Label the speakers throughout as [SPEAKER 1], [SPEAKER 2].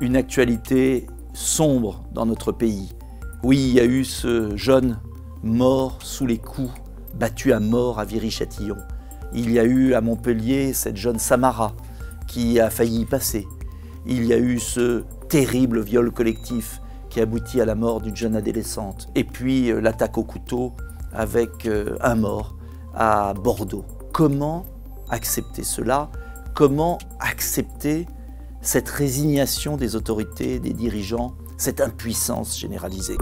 [SPEAKER 1] une actualité sombre dans notre pays. Oui, il y a eu ce jeune mort sous les coups, battu à mort à Viry-Châtillon. Il y a eu à Montpellier cette jeune Samara qui a failli y passer. Il y a eu ce terrible viol collectif qui aboutit à la mort d'une jeune adolescente. Et puis euh, l'attaque au couteau avec euh, un mort à Bordeaux. Comment accepter cela Comment accepter cette résignation des autorités, des dirigeants, cette impuissance généralisée.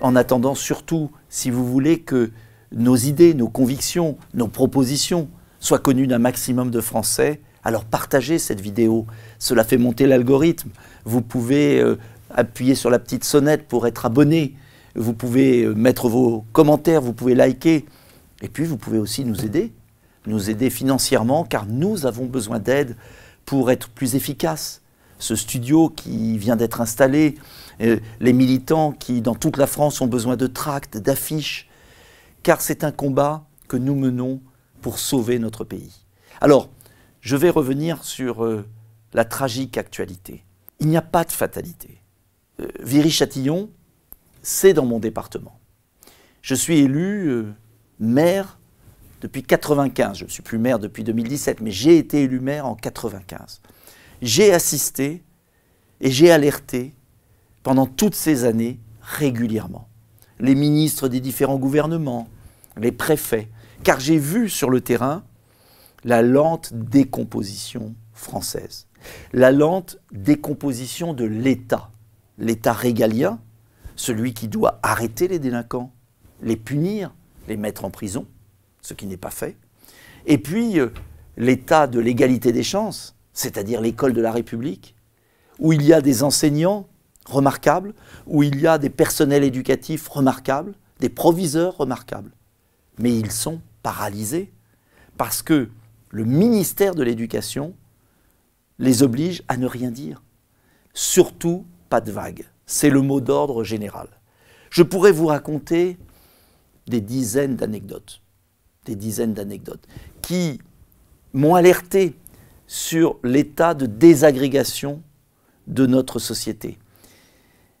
[SPEAKER 1] En attendant surtout, si vous voulez, que nos idées, nos convictions, nos propositions soient connues d'un maximum de Français, alors partagez cette vidéo. Cela fait monter l'algorithme. Vous pouvez euh, appuyer sur la petite sonnette pour être abonné. Vous pouvez euh, mettre vos commentaires, vous pouvez liker. Et puis, vous pouvez aussi nous aider, nous aider financièrement, car nous avons besoin d'aide pour être plus efficaces. Ce studio qui vient d'être installé, euh, les militants qui, dans toute la France, ont besoin de tracts, d'affiches, car c'est un combat que nous menons pour sauver notre pays. Alors, je vais revenir sur euh, la tragique actualité. Il n'y a pas de fatalité. Euh, Viry-Châtillon, c'est dans mon département. Je suis élu maire depuis 95. Je ne suis plus maire depuis 2017, mais j'ai été élu maire en 95. J'ai assisté et j'ai alerté pendant toutes ces années régulièrement les ministres des différents gouvernements, les préfets, car j'ai vu sur le terrain la lente décomposition française, la lente décomposition de l'État, l'État régalien, celui qui doit arrêter les délinquants, les punir, les mettre en prison, ce qui n'est pas fait. Et puis, euh, l'état de l'égalité des chances, c'est-à-dire l'école de la République, où il y a des enseignants remarquables, où il y a des personnels éducatifs remarquables, des proviseurs remarquables. Mais ils sont paralysés parce que le ministère de l'Éducation les oblige à ne rien dire. Surtout pas de vagues. C'est le mot d'ordre général. Je pourrais vous raconter des dizaines d'anecdotes, des dizaines d'anecdotes, qui m'ont alerté sur l'état de désagrégation de notre société.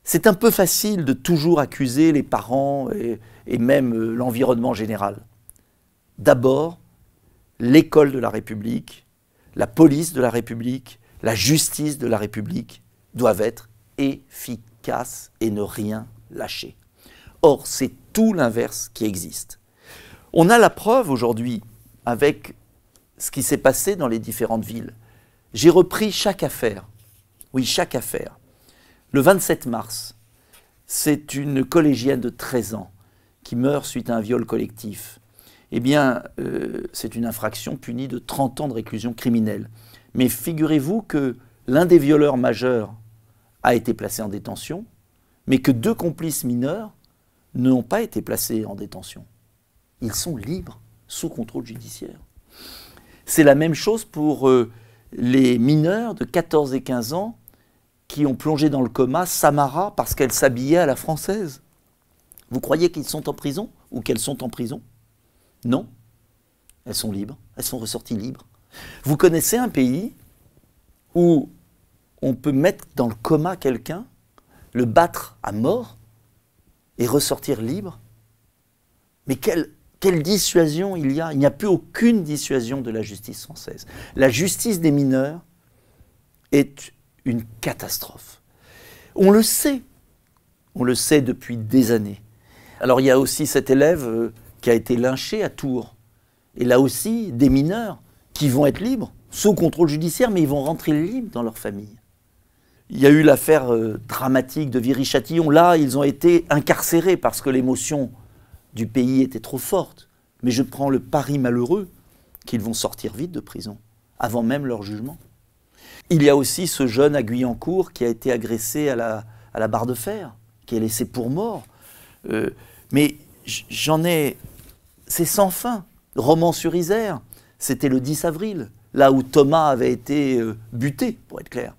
[SPEAKER 1] C'est un peu facile de toujours accuser les parents et, même euh, l'environnement général. D'abord, l'école de la République, la police de la République, la justice de la République doivent être efficaces et ne rien lâcher. Or, c'est tout l'inverse qui existe. On a la preuve aujourd'hui avec ce qui s'est passé dans les différentes villes. J'ai repris chaque affaire. Oui, chaque affaire. Le 27 mars, c'est une collégienne de 13 ans qui meurt suite à un viol collectif. Eh bien, euh, c'est une infraction punie de 30 ans de réclusion criminelle. Mais figurez-vous que l'un des violeurs majeurs a été placé en détention, mais que deux complices mineurs n'ont pas été placés en détention. Ils sont libres, sous contrôle judiciaire. C'est la même chose pour euh, les mineurs de 14 et 15 ans qui ont plongé dans le coma Samara parce qu'elle s'habillait à la française. Vous croyez qu'ils sont en prison ou qu'elles sont en prison Non. Elles sont libres, elles sont ressorties libres. Vous connaissez un pays où on peut mettre dans le coma quelqu'un, le battre à mort, et ressortir libre Mais quelle, quelle dissuasion il y a Il n'y a plus aucune dissuasion de la justice française. La justice des mineurs est une catastrophe. On le sait, on le sait depuis des années. Alors il y a aussi cet élève euh, qui a été lynché à Tours. Et là aussi, des mineurs qui vont être libres, sous contrôle judiciaire, mais ils vont rentrer libres dans leur famille. Il y a eu l'affaire euh, dramatique de Viry-Châtillon. Là, ils ont été incarcérés parce que l'émotion du pays était trop forte. Mais je prends le pari malheureux qu'ils vont sortir vite de prison, avant même leur jugement. Il y a aussi ce jeune à Guyancourt qui a été agressé à la, barre de fer, qui est laissé pour mort. Euh, mais j'en ai. C'est sans fin. Roman sur Isère, c'était le 10 avril, là où Thomas avait été euh, buté, pour être clair.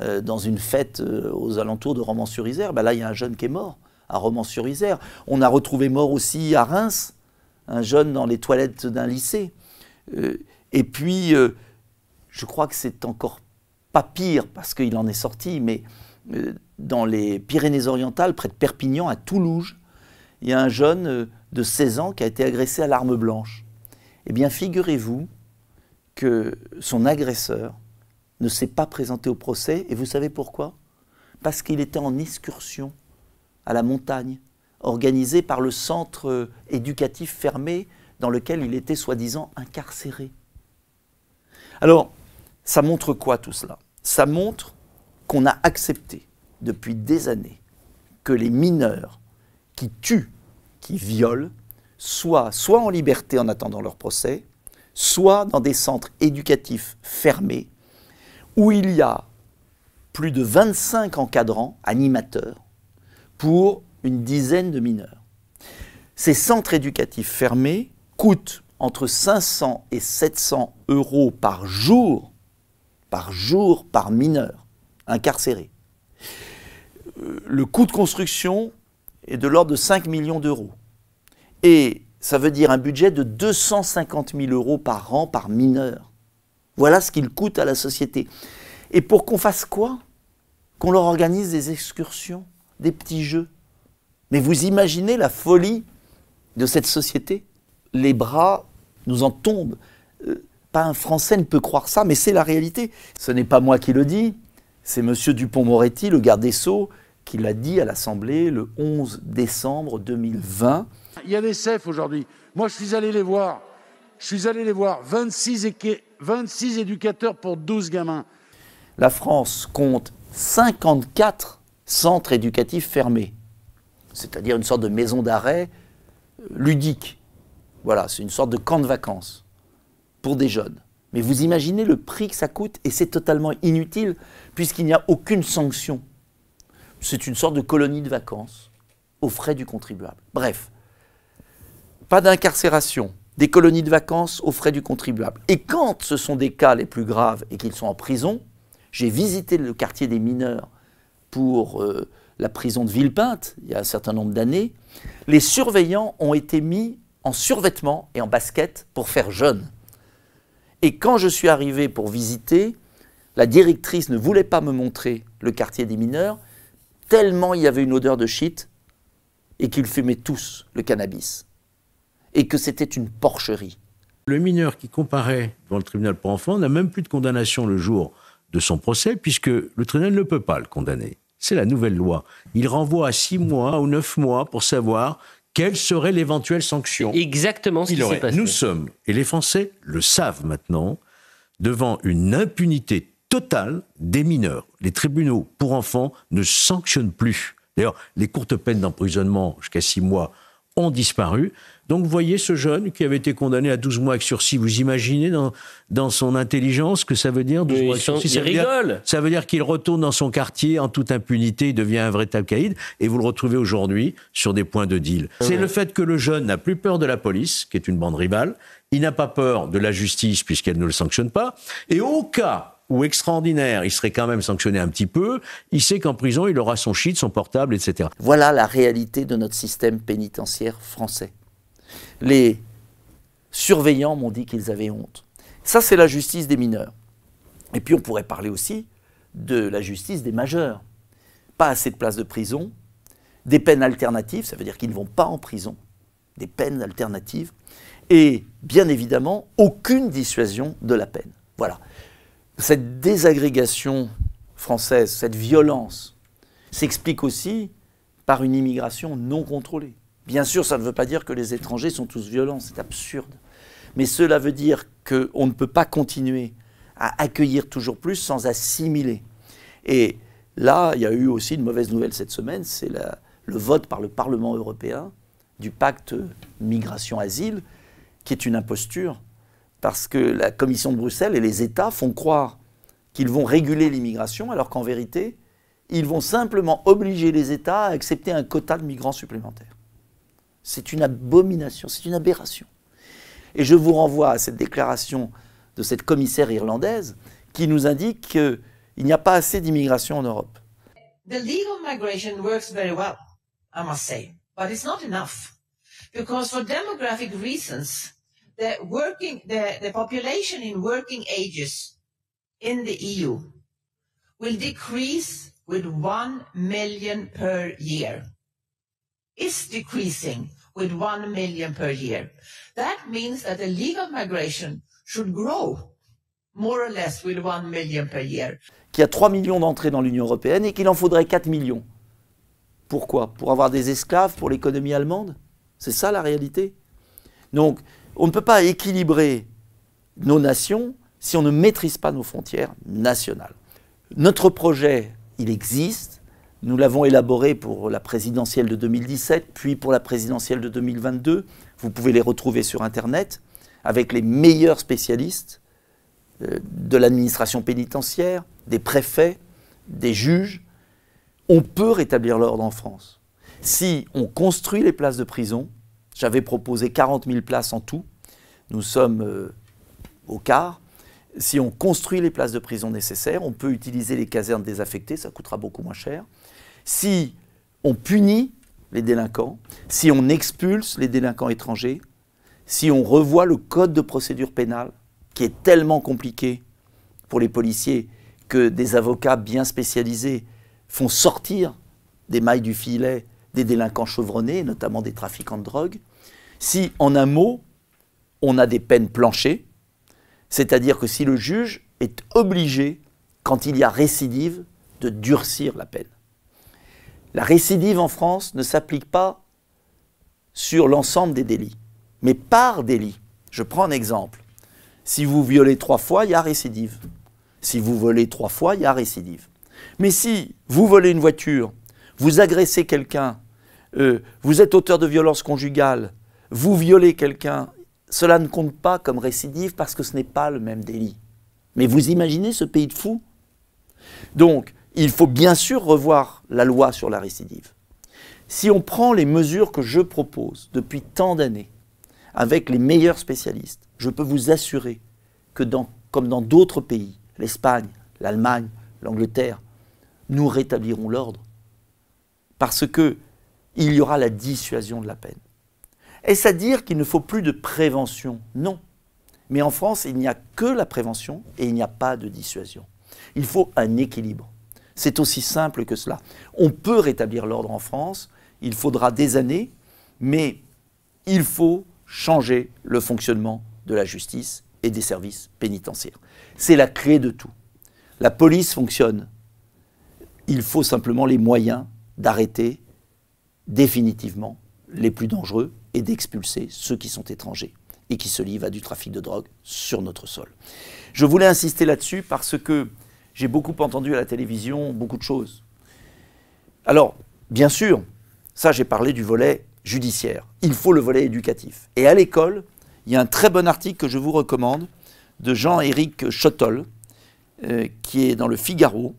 [SPEAKER 1] Euh, dans une fête euh, aux alentours de Romans-sur-Isère. Ben là, il y a un jeune qui est mort à Romans-sur-Isère. On a retrouvé mort aussi à Reims, un jeune dans les toilettes d'un lycée. Euh, et puis, je crois que c'est encore pas pire parce qu'il en est sorti, mais dans les Pyrénées-Orientales, près de Perpignan, à Toulouse, il y a un jeune de 16 ans qui a été agressé à l'arme blanche. Eh bien, figurez-vous que son agresseur ne s'est pas présenté au procès, et vous savez pourquoi Parce qu'il était en excursion à la montagne, organisée par le centre euh, éducatif fermé dans lequel il était soi-disant incarcéré. Alors, ça montre quoi tout cela Ça montre qu'on a accepté depuis des années que les mineurs qui tuent, qui violent, soient soit en liberté en attendant leur procès, soit dans des centres éducatifs fermés où il y a plus de 25 encadrants, animateurs, pour une dizaine de mineurs. Ces centres éducatifs fermés coûtent entre 500 et 700 euros par jour, par jour, par mineur incarcéré. Euh, le coût de construction est de l'ordre de 5 millions d'euros. Et ça veut dire un budget de 250 000 euros par an par mineur. Voilà ce qu'il coûte à la société. Et pour qu'on fasse quoi Qu'on leur organise des excursions, des petits jeux. Mais vous imaginez la folie de cette société Les bras nous en tombent. Euh, pas un Français ne peut croire ça, mais c'est la réalité. Ce n'est pas moi qui le dis, c'est Monsieur Dupont-Moretti, le garde des Sceaux, qui l'a dit à l'Assemblée le 11 décembre 2020.
[SPEAKER 2] Il y a des CEF aujourd'hui. Moi, je suis allé les voir. Je suis allé les voir. 26
[SPEAKER 1] 26 éducateurs pour 12 gamins. La France compte 54 centres éducatifs fermés, c'est-à-dire une sorte de maison d'arrêt euh, ludique. Voilà, c'est une sorte de camp de vacances pour des jeunes. Mais vous imaginez le prix que ça coûte et c'est totalement inutile puisqu'il n'y a aucune sanction. C'est une sorte de colonie de vacances aux frais du contribuable. Bref, pas d'incarcération, des colonies de vacances aux frais du contribuable. Et quand ce sont des cas les plus graves et qu'ils sont en prison, j'ai visité le quartier des mineurs pour euh, la prison de Villepinte il y a un certain nombre d'années. Les surveillants ont été mis en survêtement et en basket pour faire jeune. Et quand je suis arrivé pour visiter, la directrice ne voulait pas me montrer le quartier des mineurs, tellement il y avait une odeur de shit et qu'ils fumaient tous le cannabis et que c'était une porcherie.
[SPEAKER 2] Le mineur qui comparaît devant le tribunal pour enfants n'a même plus de condamnation le jour de son procès, puisque le tribunal ne peut pas le condamner. C'est la nouvelle loi. Il renvoie à six mois ou neuf mois pour savoir quelle serait l'éventuelle sanction.
[SPEAKER 1] Exactement ce qui s'est passé. Nous
[SPEAKER 2] sommes, et les Français le savent maintenant, devant une impunité totale des mineurs. Les tribunaux pour enfants ne sanctionnent plus. D'ailleurs, les courtes peines d'emprisonnement jusqu'à six mois ont disparu. Donc vous voyez ce jeune qui avait été condamné à 12 mois avec sursis, vous imaginez dans, dans son intelligence que ça veut dire 12 mois avec sursis. Ça veut dire, qu'il retourne dans son quartier en toute impunité, devient un vrai caïd, et vous le retrouvez aujourd'hui sur des points de deal. Ah C'est le fait que le jeune n'a plus peur de la police, qui est une bande rivale, il n'a pas peur de la justice puisqu'elle ne le sanctionne pas, et au cas où extraordinaire, il serait quand même sanctionné un petit peu, il sait qu'en prison, il aura son shit, son portable, etc.
[SPEAKER 1] Voilà la réalité de notre système pénitentiaire français les surveillants m'ont dit qu'ils avaient honte. Ça, c'est la justice des mineurs. Et puis, on pourrait parler aussi de la justice des majeurs. Pas assez de places de prison, des peines alternatives, ça veut dire qu'ils ne vont pas en prison, des peines alternatives, et bien évidemment, aucune dissuasion de la peine. Voilà. Cette désagrégation française, cette violence, s'explique aussi par une immigration non contrôlée. Bien sûr, ça ne veut pas dire que les étrangers sont tous violents, c'est absurde. Mais cela veut dire qu'on ne peut pas continuer à accueillir toujours plus sans assimiler. Et là, il y a eu aussi une mauvaise nouvelle cette semaine, c'est le vote par le Parlement européen du pacte migration-asile, qui est une imposture, parce que la Commission de Bruxelles et les États font croire qu'ils vont réguler l'immigration, alors qu'en vérité, ils vont simplement obliger les États à accepter un quota de migrants supplémentaires. C'est une abomination, c'est une aberration. Et je vous renvoie à cette déclaration de cette commissaire irlandaise qui nous indique qu'il n'y a pas assez d'immigration en Europe. The legal migration works very well, I must say, but it's not enough because for demographic reasons, the working the, population in working ages in the EU will decrease with 1 million per year is decreasing with 1 million per year. That means that the legal migration should grow more or less with 1 million per year. Qu'il y a 3 millions d'entrées dans l'Union européenne et qu'il en faudrait 4 millions. Pourquoi Pour avoir des esclaves pour l'économie allemande C'est ça la réalité. Donc, on ne peut pas équilibrer nos nations si on ne maîtrise pas nos frontières nationales. Notre projet, il existe, nous l'avons élaboré pour la présidentielle de 2017, puis pour la présidentielle de 2022. Vous pouvez les retrouver sur Internet avec les meilleurs spécialistes euh, de l'administration pénitentiaire, des préfets, des juges. On peut rétablir l'ordre en France. Si on construit les places de prison, j'avais proposé 40 000 places en tout, nous sommes euh, au quart, si on construit les places de prison nécessaires, on peut utiliser les casernes désaffectées, ça coûtera beaucoup moins cher si on punit les délinquants, si on expulse les délinquants étrangers, si on revoit le code de procédure pénale, qui est tellement compliqué pour les policiers que des avocats bien spécialisés font sortir des mailles du filet des délinquants chevronnés, notamment des trafiquants de drogue, si en un mot, on a des peines planchées, c'est-à-dire que si le juge est obligé, quand il y a récidive, de durcir la peine. La récidive en France ne s'applique pas sur l'ensemble des délits, mais par délit. Je prends un exemple. Si vous violez trois fois, il y a récidive. Si vous volez trois fois, il y a récidive. Mais si vous volez une voiture, vous agressez quelqu'un, euh, vous êtes auteur de violences conjugales, vous violez quelqu'un, cela ne compte pas comme récidive parce que ce n'est pas le même délit. Mais vous imaginez ce pays de fous Donc, il faut bien sûr revoir la loi sur la récidive. Si on prend les mesures que je propose depuis tant d'années, avec les meilleurs spécialistes, je peux vous assurer que comme dans d'autres pays, l'Espagne, l'Allemagne, l'Angleterre, nous rétablirons l'ordre. Parce que il y aura la dissuasion de la peine. Est-ce à dire qu'il ne faut plus de prévention Non. Mais en France, il n'y a que la prévention et il n'y a pas de dissuasion. Il faut un équilibre. C'est aussi simple que cela. On peut rétablir l'ordre en France, il faudra des années, mais il faut changer le fonctionnement de la justice et des services pénitentiaires. C'est la clé de tout. La police fonctionne. Il faut simplement les moyens d'arrêter définitivement les plus dangereux et d'expulser ceux qui sont étrangers et qui se livrent à du trafic de drogue sur notre sol. Je voulais insister là-dessus parce que j'ai beaucoup entendu à la télévision beaucoup de choses. Alors, bien sûr, ça j'ai parlé du volet judiciaire. Il faut le volet éducatif. Et à l'école, il y a un très bon article que je vous recommande de Jean-Éric Chotol, euh, qui est dans le Figaro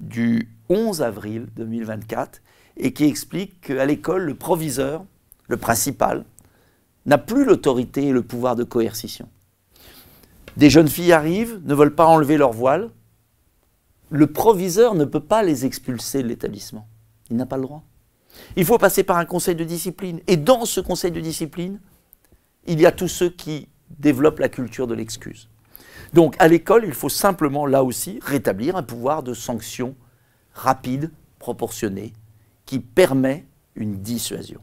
[SPEAKER 1] du 11 avril 2024 et qui explique qu'à l'école, le proviseur, le principal, n'a plus l'autorité et le pouvoir de coercition. Des jeunes filles arrivent, ne veulent pas enlever leur voile, le proviseur ne peut pas les expulser de l'établissement. Il n'a pas le droit. Il faut passer par un conseil de discipline. Et dans ce conseil de discipline, il y a tous ceux qui développent la culture de l'excuse. Donc à l'école, il faut simplement, là aussi, rétablir un pouvoir de sanction rapide, proportionné, qui permet une dissuasion.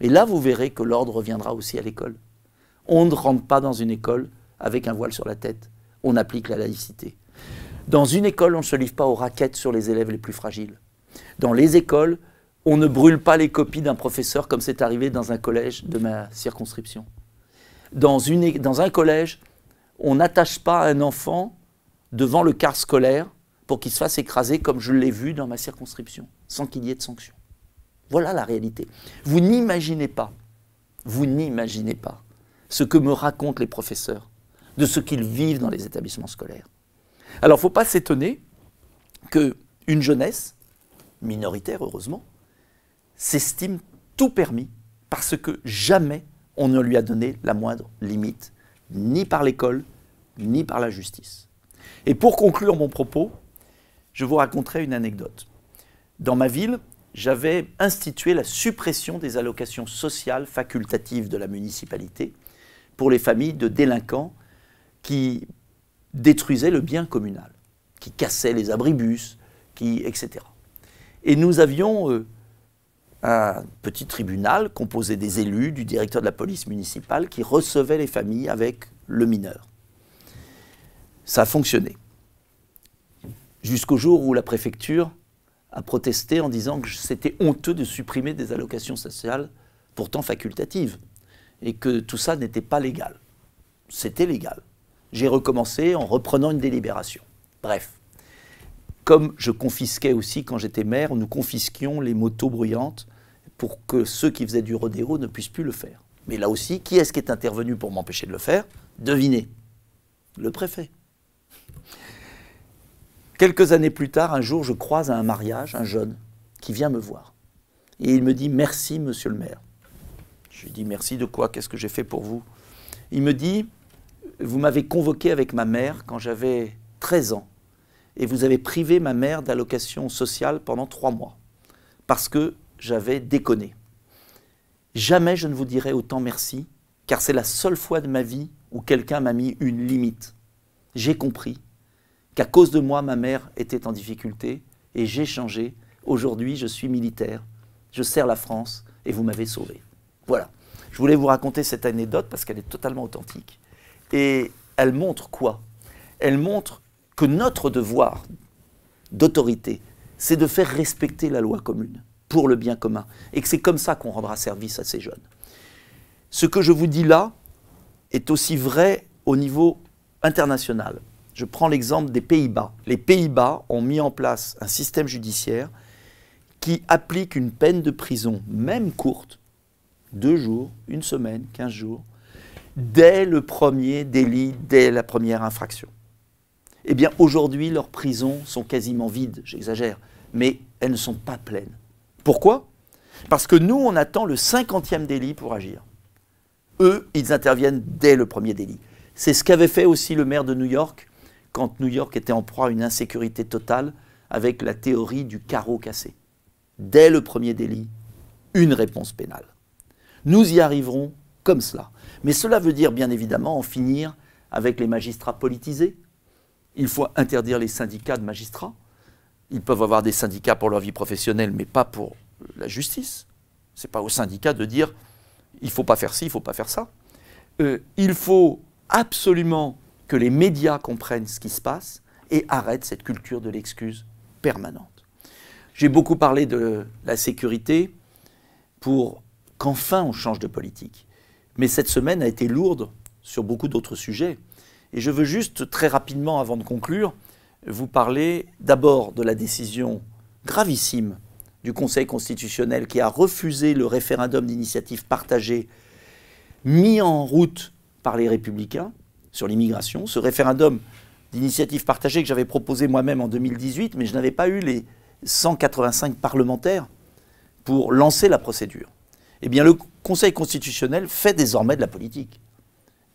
[SPEAKER 1] Et là, vous verrez que l'ordre reviendra aussi à l'école. On ne rentre pas dans une école avec un voile sur la tête. On applique la laïcité. Dans une école, on ne se livre pas aux raquettes sur les élèves les plus fragiles. Dans les écoles, on ne brûle pas les copies d'un professeur comme c'est arrivé dans un collège de ma circonscription. Dans, un collège, on n'attache pas un enfant devant le quart scolaire pour qu'il se fasse écraser comme je l'ai vu dans ma circonscription, sans qu'il y ait de sanction. Voilà la réalité. Vous n'imaginez pas, vous n'imaginez pas ce que me racontent les professeurs de ce qu'ils vivent dans les établissements scolaires. Alors, il ne faut pas s'étonner qu'une jeunesse, minoritaire heureusement, s'estime tout permis parce que jamais on ne lui a donné la moindre limite, ni par l'école, ni par la justice. Et pour conclure mon propos, je vous raconterai une anecdote. Dans ma ville, j'avais institué la suppression des allocations sociales facultatives de la municipalité pour les familles de délinquants qui détruisait le bien communal, qui cassait les abribus, qui, etc. Et nous avions euh, un petit tribunal composé des élus, du directeur de la police municipale, qui recevait les familles avec le mineur. Ça a fonctionné. Jusqu'au jour où la préfecture a protesté en disant que c'était honteux de supprimer des allocations sociales pourtant facultatives et que tout ça n'était pas légal. C'était légal j'ai recommencé en reprenant une délibération. Bref. Comme je confisquais aussi quand j'étais maire, nous confisquions les motos bruyantes pour que ceux qui faisaient du rodéo ne puissent plus le faire. Mais là aussi, qui est-ce qui est intervenu pour m'empêcher de le faire Devinez. Le préfet. Quelques années plus tard, un jour, je croise à un mariage un jeune qui vient me voir. Et il me dit Merci, monsieur le maire. Je lui dis Merci de quoi Qu'est-ce que j'ai fait pour vous Il me dit vous m'avez convoqué avec ma mère quand j'avais 13 ans et vous avez privé ma mère d'allocation sociale pendant trois mois parce que j'avais déconné. Jamais je ne vous dirai autant merci car c'est la seule fois de ma vie où quelqu'un m'a mis une limite. J'ai compris qu'à cause de moi, ma mère était en difficulté et j'ai changé. Aujourd'hui, je suis militaire, je sers la France et vous m'avez sauvé. Voilà. Je voulais vous raconter cette anecdote parce qu'elle est totalement authentique. Et elle montre quoi Elle montre que notre devoir d'autorité, c'est de faire respecter la loi commune pour le bien commun, et que c'est comme ça qu'on rendra service à ces jeunes. Ce que je vous dis là est aussi vrai au niveau international. Je prends l'exemple des Pays-Bas. Les Pays-Bas ont mis en place un système judiciaire qui applique une peine de prison, même courte, deux jours, une semaine, quinze jours, dès le premier délit, dès la première infraction. Eh bien, aujourd'hui, leurs prisons sont quasiment vides, j'exagère, mais elles ne sont pas pleines. Pourquoi Parce que nous, on attend le cinquantième délit pour agir. Eux, ils interviennent dès le premier délit. C'est ce qu'avait fait aussi le maire de New York quand New York était en proie à une insécurité totale avec la théorie du carreau cassé. Dès le premier délit, une réponse pénale. Nous y arriverons comme cela. Mais cela veut dire bien évidemment en finir avec les magistrats politisés. Il faut interdire les syndicats de magistrats. Ils peuvent avoir des syndicats pour leur vie professionnelle, mais pas pour la justice. Ce n'est pas aux syndicats de dire il ne faut pas faire ci, il ne faut pas faire ça. Euh, il faut absolument que les médias comprennent ce qui se passe et arrêtent cette culture de l'excuse permanente. J'ai beaucoup parlé de la sécurité pour qu'enfin on change de politique. Mais cette semaine a été lourde sur beaucoup d'autres sujets. Et je veux juste très rapidement, avant de conclure, vous parler d'abord de la décision gravissime du Conseil constitutionnel qui a refusé le référendum d'initiative partagée mis en route par les républicains sur l'immigration. Ce référendum d'initiative partagée que j'avais proposé moi-même en 2018, mais je n'avais pas eu les 185 parlementaires pour lancer la procédure. Eh bien, le Conseil constitutionnel fait désormais de la politique.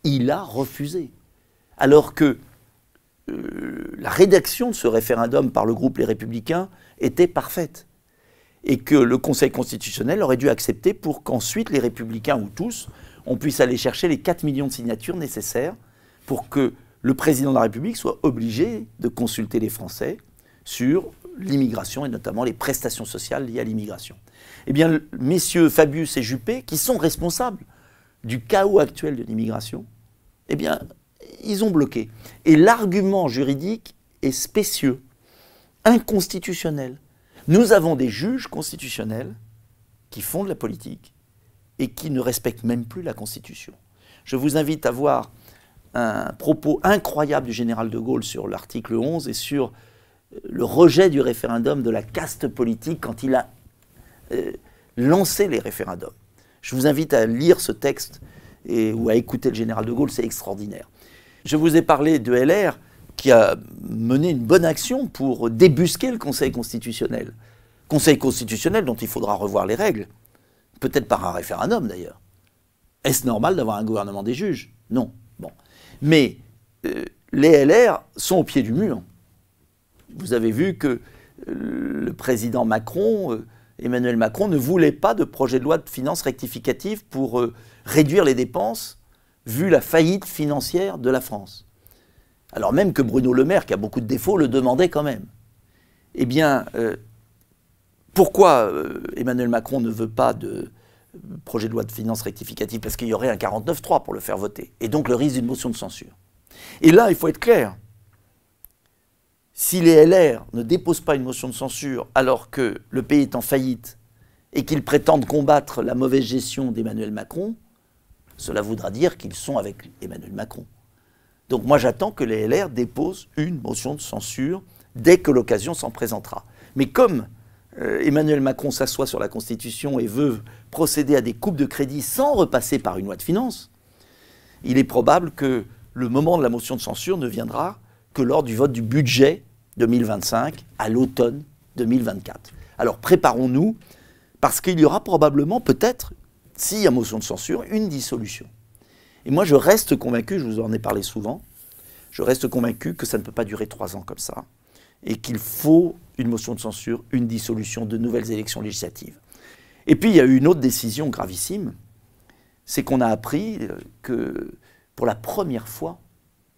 [SPEAKER 1] Il a refusé. Alors que euh, la rédaction de ce référendum par le groupe Les Républicains était parfaite. Et que le Conseil constitutionnel aurait dû accepter pour qu'ensuite les Républicains ou tous, on puisse aller chercher les 4 millions de signatures nécessaires pour que le président de la République soit obligé de consulter les Français sur l'immigration et notamment les prestations sociales liées à l'immigration. Eh bien, messieurs Fabius et Juppé, qui sont responsables du chaos actuel de l'immigration, eh bien, ils ont bloqué. Et l'argument juridique est spécieux, inconstitutionnel. Nous avons des juges constitutionnels qui font de la politique et qui ne respectent même plus la Constitution. Je vous invite à voir un propos incroyable du général de Gaulle sur l'article 11 et sur le rejet du référendum de la caste politique quand il a euh, lancé les référendums. Je vous invite à lire ce texte et, ou à écouter le général de Gaulle, c'est extraordinaire. Je vous ai parlé de LR qui a mené une bonne action pour débusquer le Conseil constitutionnel. Conseil constitutionnel dont il faudra revoir les règles, peut-être par un référendum d'ailleurs. Est-ce normal d'avoir un gouvernement des juges Non. Bon. Mais euh, les LR sont au pied du mur. Vous avez vu que euh, le président Macron, euh, Emmanuel Macron, ne voulait pas de projet de loi de finances rectificative pour euh, réduire les dépenses, vu la faillite financière de la France. Alors même que Bruno Le Maire, qui a beaucoup de défauts, le demandait quand même. Eh bien, pourquoi Emmanuel Macron ne veut pas de projet de loi de finances rectificative Parce qu'il y aurait un 49-3 pour le faire voter. Et donc le risque d'une motion de censure. Et là, il faut être clair si les LR ne déposent pas une motion de censure alors que le pays est en faillite et qu'ils prétendent combattre la mauvaise gestion d'Emmanuel Macron, cela voudra dire qu'ils sont avec Emmanuel Macron. Donc moi j'attends que les LR déposent une motion de censure dès que l'occasion s'en présentera. Mais comme euh, Emmanuel Macron s'assoit sur la Constitution et veut procéder à des coupes de crédit sans repasser par une loi de finances, il est probable que le moment de la motion de censure ne viendra que lors du vote du budget 2025 à l'automne 2024. Alors préparons-nous, parce qu'il y aura probablement, peut-être, s'il y a motion de censure, une dissolution. Et moi, je reste convaincu, je vous en ai parlé souvent, je reste convaincu que ça ne peut pas durer trois ans comme ça, et qu'il faut une motion de censure, une dissolution, de nouvelles élections législatives. Et puis, il y a eu une autre décision gravissime, c'est qu'on a appris euh, que, pour la première fois,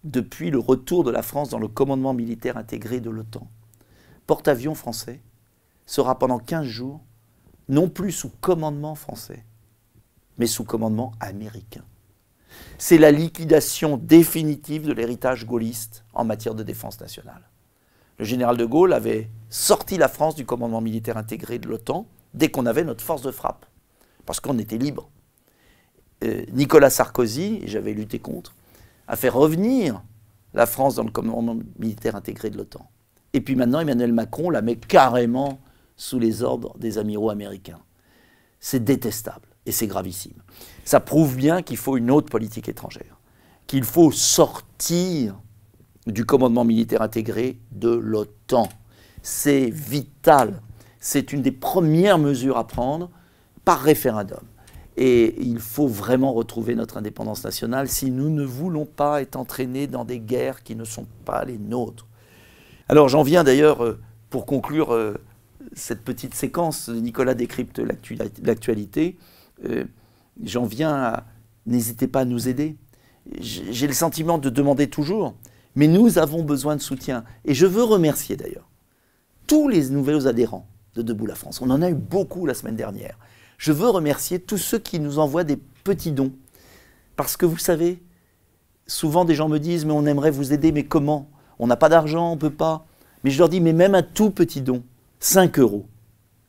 [SPEAKER 1] depuis le retour de la France dans le commandement militaire intégré de l'OTAN. Porte-avions français sera pendant 15 jours non plus sous commandement français, mais sous commandement américain. C'est la liquidation définitive de l'héritage gaulliste en matière de défense nationale. Le général de Gaulle avait sorti la France du commandement militaire intégré de l'OTAN dès qu'on avait notre force de frappe, parce qu'on était libre. Euh, Nicolas Sarkozy, j'avais lutté contre, à faire revenir la France dans le commandement militaire intégré de l'OTAN. Et puis maintenant, Emmanuel Macron la met carrément sous les ordres des amiraux américains. C'est détestable et c'est gravissime. Ça prouve bien qu'il faut une autre politique étrangère, qu'il faut sortir du commandement militaire intégré de l'OTAN. C'est vital. C'est une des premières mesures à prendre par référendum. Et il faut vraiment retrouver notre indépendance nationale si nous ne voulons pas être entraînés dans des guerres qui ne sont pas les nôtres. Alors j'en viens d'ailleurs, euh, pour conclure euh, cette petite séquence, Nicolas décrypte l'actualité, euh, j'en viens à n'hésitez pas à nous aider. J'ai le sentiment de demander toujours, mais nous avons besoin de soutien. Et je veux remercier d'ailleurs tous les nouveaux adhérents de Debout la France. On en a eu beaucoup la semaine dernière. Je veux remercier tous ceux qui nous envoient des petits dons. Parce que vous savez, souvent des gens me disent, mais on aimerait vous aider, mais comment On n'a pas d'argent, on ne peut pas. Mais je leur dis, mais même un tout petit don, 5 euros.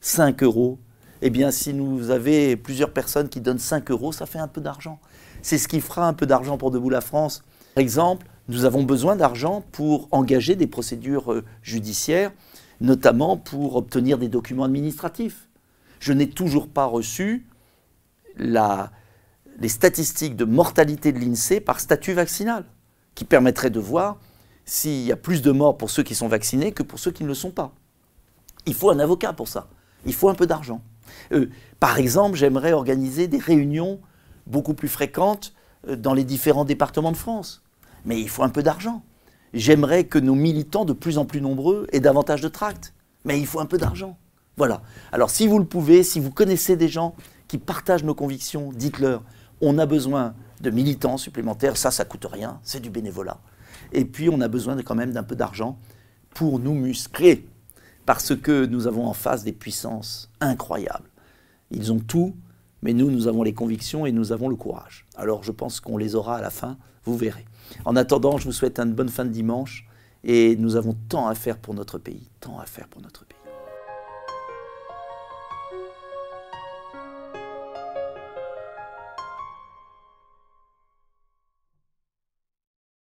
[SPEAKER 1] 5 euros, eh bien si nous avez plusieurs personnes qui donnent 5 euros, ça fait un peu d'argent. C'est ce qui fera un peu d'argent pour Debout la France. Par exemple, nous avons besoin d'argent pour engager des procédures euh, judiciaires, notamment pour obtenir des documents administratifs. Je n'ai toujours pas reçu les statistiques de mortalité de l'INSEE par statut vaccinal, qui permettraient de voir s'il y a plus de morts pour ceux qui sont vaccinés que pour ceux qui ne le sont pas. Il faut un avocat pour ça. Il faut un peu d'argent. Euh, par exemple, j'aimerais organiser des réunions beaucoup plus fréquentes euh, dans les différents départements de France. Mais il faut un peu d'argent. J'aimerais que nos militants, de plus en plus nombreux, aient davantage de tracts. Mais il faut un peu d'argent. Voilà. Alors si vous le pouvez, si vous connaissez des gens qui partagent nos convictions, dites-leur, on a besoin de militants supplémentaires, ça, ça coûte rien, c'est du bénévolat. Et puis on a besoin quand même d'un peu d'argent pour nous muscler, parce que nous avons en face des puissances incroyables. Ils ont tout, mais nous, nous avons les convictions et nous avons le courage. Alors je pense qu'on les aura à la fin, vous verrez. En attendant, je vous souhaite une bonne fin de dimanche et nous avons tant à faire pour notre pays, tant à faire pour notre pays.